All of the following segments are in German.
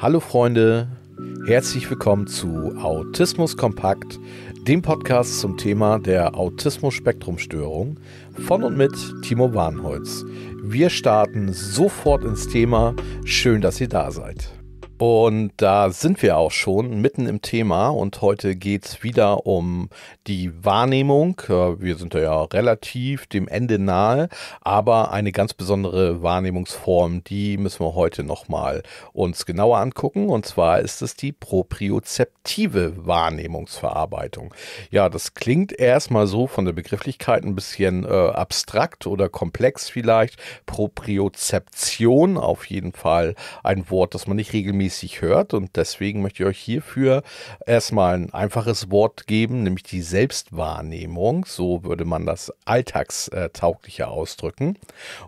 Hallo Freunde, herzlich willkommen zu Autismus Kompakt, dem Podcast zum Thema der Autismus-Spektrumstörung von und mit Timo Warnholz. Wir starten sofort ins Thema. Schön, dass ihr da seid. Und da sind wir auch schon mitten im Thema und heute geht es wieder um die Wahrnehmung. Äh, wir sind ja relativ dem Ende nahe, aber eine ganz besondere Wahrnehmungsform, die müssen wir heute nochmal uns genauer angucken. Und zwar ist es die propriozeptive Wahrnehmungsverarbeitung. Ja, das klingt erstmal so von der Begrifflichkeit ein bisschen äh, abstrakt oder komplex vielleicht. Propriozeption auf jeden Fall ein Wort, das man nicht regelmäßig es sich hört. Und deswegen möchte ich euch hierfür erstmal ein einfaches Wort geben, nämlich die Selbstwahrnehmung. So würde man das alltagstauglicher ausdrücken.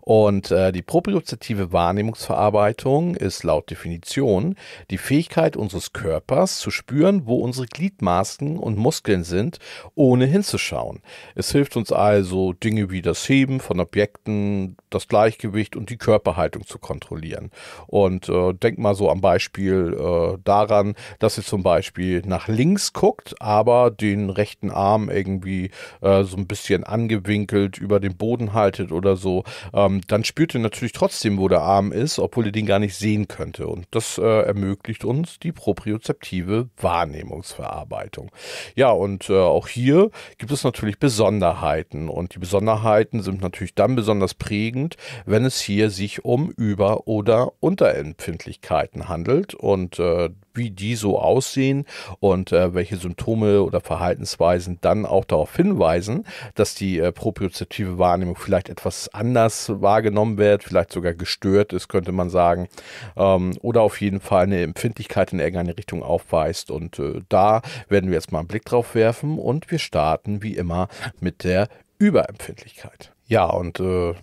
Und äh, die propriozeptive Wahrnehmungsverarbeitung ist laut Definition die Fähigkeit unseres Körpers zu spüren, wo unsere Gliedmaßen und Muskeln sind, ohne hinzuschauen. Es hilft uns also, Dinge wie das Heben von Objekten, das Gleichgewicht und die Körperhaltung zu kontrollieren. Und äh, denk mal so am Beispiel Beispiel äh, daran, dass sie zum Beispiel nach links guckt, aber den rechten Arm irgendwie äh, so ein bisschen angewinkelt über den Boden haltet oder so, ähm, dann spürt ihr natürlich trotzdem, wo der Arm ist, obwohl ihr den gar nicht sehen könnte. Und das äh, ermöglicht uns die propriozeptive Wahrnehmungsverarbeitung. Ja, und äh, auch hier gibt es natürlich Besonderheiten. Und die Besonderheiten sind natürlich dann besonders prägend, wenn es hier sich um Über- oder Unterempfindlichkeiten handelt entwickelt und äh, wie die so aussehen und äh, welche Symptome oder Verhaltensweisen dann auch darauf hinweisen, dass die äh, propriozeptive Wahrnehmung vielleicht etwas anders wahrgenommen wird, vielleicht sogar gestört ist, könnte man sagen, ähm, oder auf jeden Fall eine Empfindlichkeit in irgendeine Richtung aufweist. Und äh, da werden wir jetzt mal einen Blick drauf werfen und wir starten wie immer mit der Überempfindlichkeit. Ja, und äh,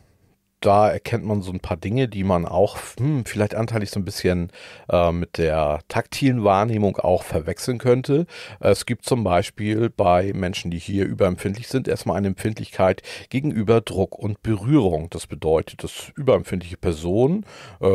da erkennt man so ein paar Dinge, die man auch hm, vielleicht anteilig so ein bisschen äh, mit der taktilen Wahrnehmung auch verwechseln könnte. Es gibt zum Beispiel bei Menschen, die hier überempfindlich sind, erstmal eine Empfindlichkeit gegenüber Druck und Berührung. Das bedeutet, dass überempfindliche Personen äh,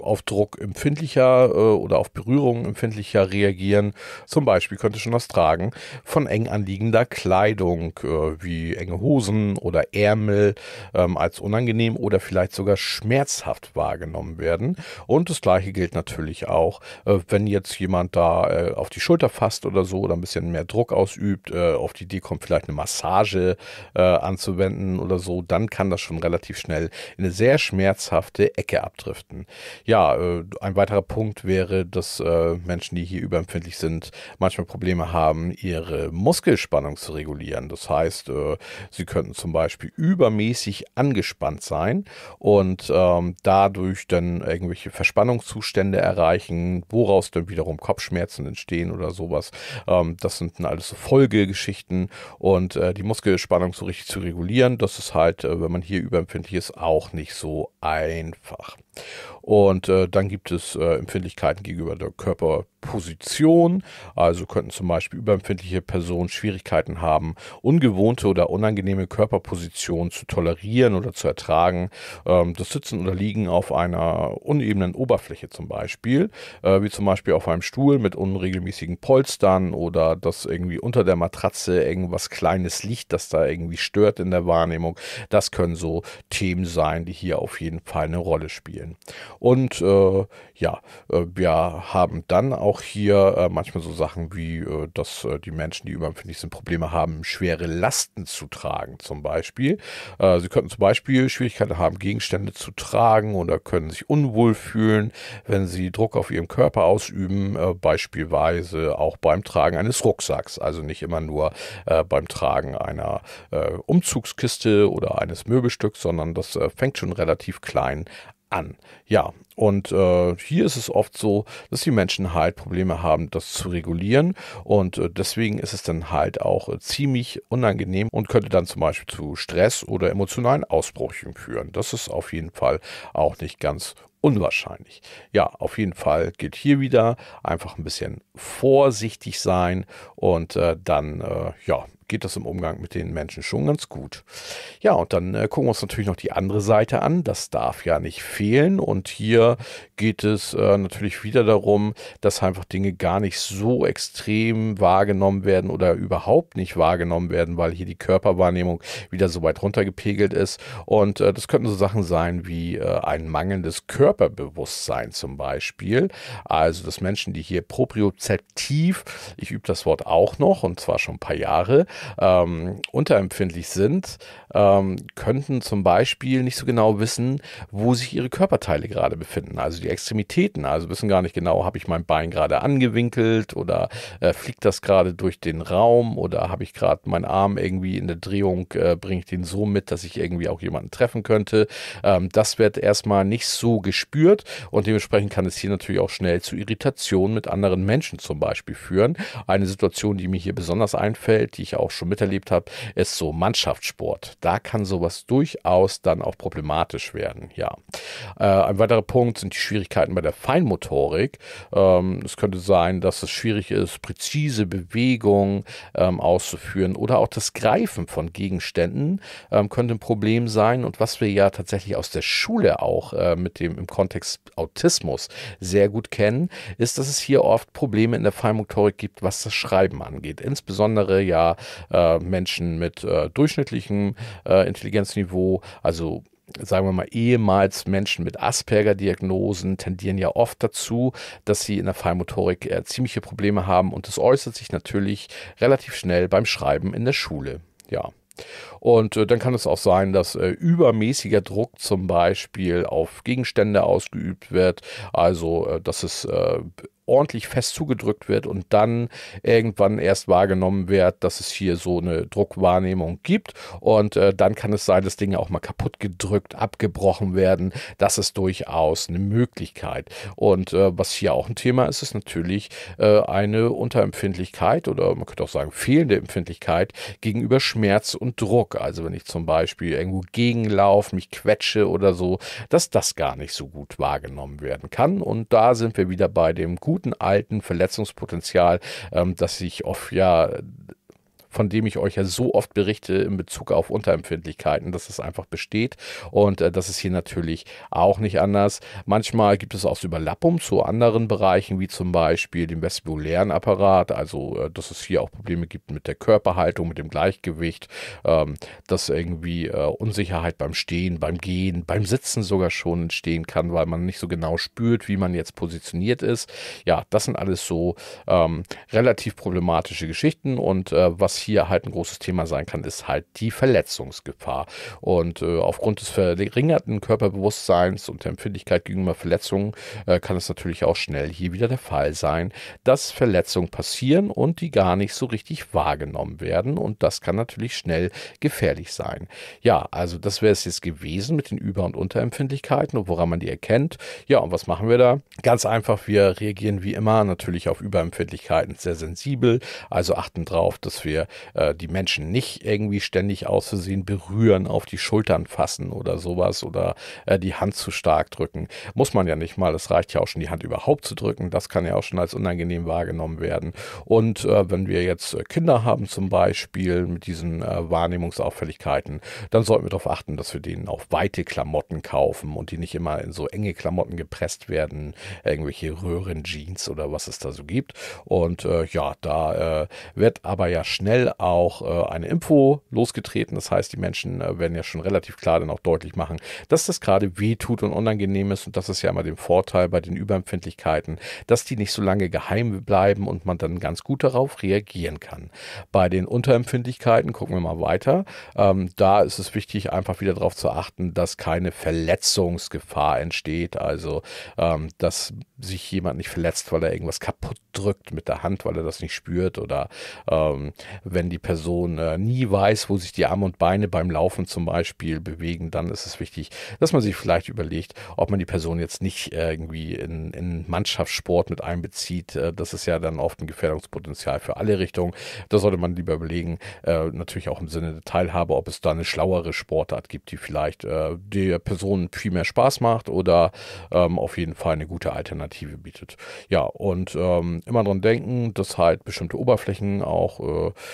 auf Druck empfindlicher äh, oder auf Berührung empfindlicher reagieren. Zum Beispiel könnte schon das Tragen von eng anliegender Kleidung äh, wie enge Hosen oder Ärmel ähm, als unangenehm oder oder vielleicht sogar schmerzhaft wahrgenommen werden. Und das gleiche gilt natürlich auch, äh, wenn jetzt jemand da äh, auf die Schulter fasst oder so oder ein bisschen mehr Druck ausübt, äh, auf die Idee kommt vielleicht eine Massage äh, anzuwenden oder so, dann kann das schon relativ schnell in eine sehr schmerzhafte Ecke abdriften. Ja, äh, ein weiterer Punkt wäre, dass äh, Menschen, die hier überempfindlich sind, manchmal Probleme haben, ihre Muskelspannung zu regulieren. Das heißt, sie könnten zum Beispiel übermäßig angespannt sein rein und ähm, dadurch dann irgendwelche Verspannungszustände erreichen, woraus dann wiederum Kopfschmerzen entstehen oder sowas. Ähm, das sind dann alles so Folgegeschichten und äh, die Muskelspannung so richtig zu regulieren, das ist halt, äh, wenn man hier überempfindlich ist, auch nicht so einfach. Und äh, dann gibt es äh, Empfindlichkeiten gegenüber der Körperposition. Also könnten zum Beispiel überempfindliche Personen Schwierigkeiten haben, ungewohnte oder unangenehme Körperpositionen zu tolerieren oder zu ertragen. Ähm, das Sitzen oder Liegen auf einer unebenen Oberfläche zum Beispiel, äh, wie zum Beispiel auf einem Stuhl mit unregelmäßigen Polstern oder dass irgendwie unter der Matratze irgendwas Kleines Licht, das da irgendwie stört in der Wahrnehmung. Das können so Themen sein, die hier auf jeden Fall eine Rolle spielen stellen. Und äh, ja, äh, wir haben dann auch hier äh, manchmal so Sachen wie, äh, dass äh, die Menschen, die überempfindlich sind, Probleme haben, schwere Lasten zu tragen zum Beispiel. Äh, sie könnten zum Beispiel Schwierigkeiten haben, Gegenstände zu tragen oder können sich unwohl fühlen, wenn sie Druck auf ihrem Körper ausüben, beispielsweise auch beim Tragen eines Rucksacks. Also nicht immer nur beim Tragen einer Umzugskiste oder eines Möbelstücks, sondern das fängt schon relativ klein an. Ja, und äh, hier ist es oft so, dass die Menschen halt Probleme haben, das zu regulieren. Und äh, deswegen ist es dann halt auch äh, ziemlich unangenehm und könnte dann zum Beispiel zu Stress oder emotionalen Ausbrüchen führen. Das ist auf jeden Fall auch nicht ganz unwahrscheinlich. Ja, auf jeden Fall gilt hier wieder einfach ein bisschen vorsichtig sein und äh, dann äh, ja geht das im Umgang mit den Menschen schon ganz gut. Ja, und dann äh, gucken wir uns natürlich noch die andere Seite an. Das darf ja nicht fehlen. Und hier geht es äh, natürlich wieder darum, dass einfach Dinge gar nicht so extrem wahrgenommen werden oder überhaupt nicht wahrgenommen werden, weil hier die Körperwahrnehmung wieder so weit runtergepegelt ist. Und äh, das könnten so Sachen sein wie äh, ein mangelndes Körperbewusstsein zum Beispiel. Also, dass Menschen, die hier propriozeptiv, ich übe das Wort auch noch und zwar schon ein paar Jahre, ähm, unterempfindlich sind, ähm, könnten zum Beispiel nicht so genau wissen, wo sich ihre Körperteile gerade befinden, also die Extremitäten, also wissen gar nicht genau, habe ich mein Bein gerade angewinkelt oder äh, fliegt das gerade durch den Raum oder habe ich gerade meinen Arm irgendwie in der Drehung, äh, bringe ich den so mit, dass ich irgendwie auch jemanden treffen könnte. Ähm, das wird erstmal nicht so gespürt und dementsprechend kann es hier natürlich auch schnell zu Irritationen mit anderen Menschen zum Beispiel führen. Eine Situation, die mir hier besonders einfällt, die ich auch schon miterlebt habe, ist so Mannschaftssport da kann sowas durchaus dann auch problematisch werden. Ja. Äh, ein weiterer Punkt sind die Schwierigkeiten bei der Feinmotorik. Ähm, es könnte sein, dass es schwierig ist, präzise Bewegungen ähm, auszuführen oder auch das Greifen von Gegenständen ähm, könnte ein Problem sein. Und was wir ja tatsächlich aus der Schule auch äh, mit dem im Kontext Autismus sehr gut kennen, ist, dass es hier oft Probleme in der Feinmotorik gibt, was das Schreiben angeht. Insbesondere ja äh, Menschen mit durchschnittlichen äh, durchschnittlichem äh, Intelligenzniveau, also sagen wir mal, ehemals Menschen mit Asperger-Diagnosen tendieren ja oft dazu, dass sie in der Feinmotorik äh, ziemliche Probleme haben und das äußert sich natürlich relativ schnell beim Schreiben in der Schule. Ja. Und äh, dann kann es auch sein, dass äh, übermäßiger Druck zum Beispiel auf Gegenstände ausgeübt wird, also äh, dass es äh, ordentlich fest zugedrückt wird und dann irgendwann erst wahrgenommen wird, dass es hier so eine Druckwahrnehmung gibt. Und äh, dann kann es sein, dass Dinge auch mal kaputt gedrückt, abgebrochen werden. Das ist durchaus eine Möglichkeit. Und äh, was hier auch ein Thema ist, ist natürlich äh, eine Unterempfindlichkeit oder man könnte auch sagen fehlende Empfindlichkeit gegenüber Schmerz und Druck gucke. Also wenn ich zum Beispiel irgendwo gegenlaufe, mich quetsche oder so, dass das gar nicht so gut wahrgenommen werden kann. Und da sind wir wieder bei dem guten alten Verletzungspotenzial, ähm, das sich oft ja von dem ich euch ja so oft berichte in Bezug auf Unterempfindlichkeiten, dass es einfach besteht. Und äh, das ist hier natürlich auch nicht anders. Manchmal gibt es auch Überlappung zu anderen Bereichen, wie zum Beispiel dem vestibulären Apparat, also äh, dass es hier auch Probleme gibt mit der Körperhaltung, mit dem Gleichgewicht, ähm, dass irgendwie äh, Unsicherheit beim Stehen, beim Gehen, beim Sitzen sogar schon entstehen kann, weil man nicht so genau spürt, wie man jetzt positioniert ist. Ja, das sind alles so ähm, relativ problematische Geschichten und äh, was hier hier halt ein großes Thema sein kann, ist halt die Verletzungsgefahr. Und äh, aufgrund des verringerten Körperbewusstseins und der Empfindlichkeit gegenüber Verletzungen äh, kann es natürlich auch schnell hier wieder der Fall sein, dass Verletzungen passieren und die gar nicht so richtig wahrgenommen werden. Und das kann natürlich schnell gefährlich sein. Ja, also das wäre es jetzt gewesen mit den Über- und Unterempfindlichkeiten und woran man die erkennt. Ja, und was machen wir da? Ganz einfach, wir reagieren wie immer natürlich auf Überempfindlichkeiten sehr sensibel. Also achten darauf, dass wir äh, die Menschen nicht irgendwie ständig aus Versehen berühren, auf die Schultern fassen oder sowas oder äh, die Hand zu stark drücken. Muss man ja nicht mal, es reicht ja auch schon, die Hand überhaupt zu drücken. Das kann ja auch schon als unangenehm wahrgenommen werden. Und äh, wenn wir jetzt äh, Kinder haben zum Beispiel mit diesen äh, Wahrnehmungsauffälligkeiten, dann sollten wir darauf achten, dass wir denen auch weite Klamotten kaufen und die nicht immer in so enge Klamotten gepresst werden, irgendwelche Röhrenjeans oder was es da so gibt. Und äh, ja, da wird aber ja schnell schnell auch äh, eine Info losgetreten. Das heißt, die Menschen äh, werden ja schon relativ klar dann auch deutlich machen, dass das gerade weh tut und unangenehm ist. Und das ist ja immer der Vorteil bei den Überempfindlichkeiten, dass die nicht so lange geheim bleiben und man dann ganz gut darauf reagieren kann. Bei den Unterempfindlichkeiten gucken wir mal weiter. Ähm, da ist es wichtig, einfach wieder darauf zu achten, dass keine Verletzungsgefahr entsteht. Also, ähm, dass sich jemand nicht verletzt, weil er irgendwas kaputt drückt mit der Hand, weil er das nicht spürt oder ähm, wenn die Person äh, nie weiß, wo sich die Arme und Beine beim Laufen zum Beispiel bewegen, dann ist es wichtig, dass man sich vielleicht überlegt, ob man die Person jetzt nicht äh, irgendwie in, in, Mannschaftssport mit einbezieht. Äh, das ist ja dann oft ein Gefährdungspotenzial für alle Richtungen. Da sollte man lieber überlegen, äh, natürlich auch im Sinne der Teilhabe, ob es da eine schlauere Sportart gibt, die vielleicht der Person viel mehr Spaß macht oder ähm, auf jeden Fall eine gute Alternative bietet. Ja, und ähm, immer dran denken, dass halt bestimmte Oberflächen auch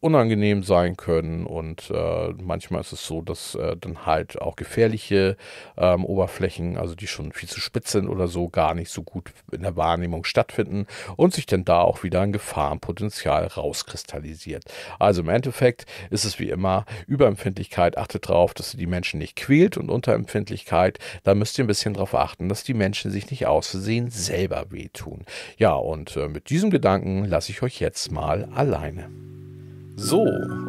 unangenehm sein können und äh, manchmal ist es so, dass äh, dann halt auch gefährliche ähm, Oberflächen, also die schon viel zu spitz sind oder so, gar nicht so gut in der Wahrnehmung stattfinden und sich dann da auch wieder ein Gefahrenpotenzial rauskristallisiert. Also im Endeffekt ist es wie immer Überempfindlichkeit, achtet darauf, dass ihr die Menschen nicht quält und Unterempfindlichkeit, da müsst ihr ein bisschen darauf achten, dass die Menschen sich nicht aus Versehen selber wehtun. Ja, und äh, mit diesem Gedanken lasse ich euch jetzt mal alleine. So,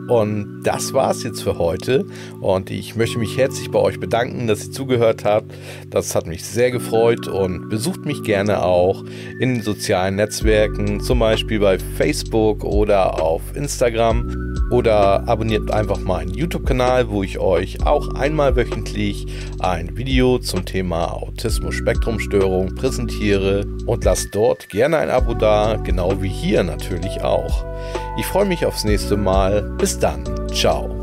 und das war's jetzt für heute. Und ich möchte mich herzlich bei euch bedanken, dass ihr zugehört habt. Das hat mich sehr gefreut und besucht mich gerne auch in sozialen Netzwerken, zum Beispiel bei Facebook oder auf Instagram oder abonniert einfach meinen YouTube-Kanal, wo ich euch auch einmal wöchentlich ein Video zum Thema Autismus-Spektrumstörung präsentiere und lasst dort gerne ein Abo da, genau wie hier natürlich auch. Ich freue mich aufs nächste Mal. Bis dann. Ciao.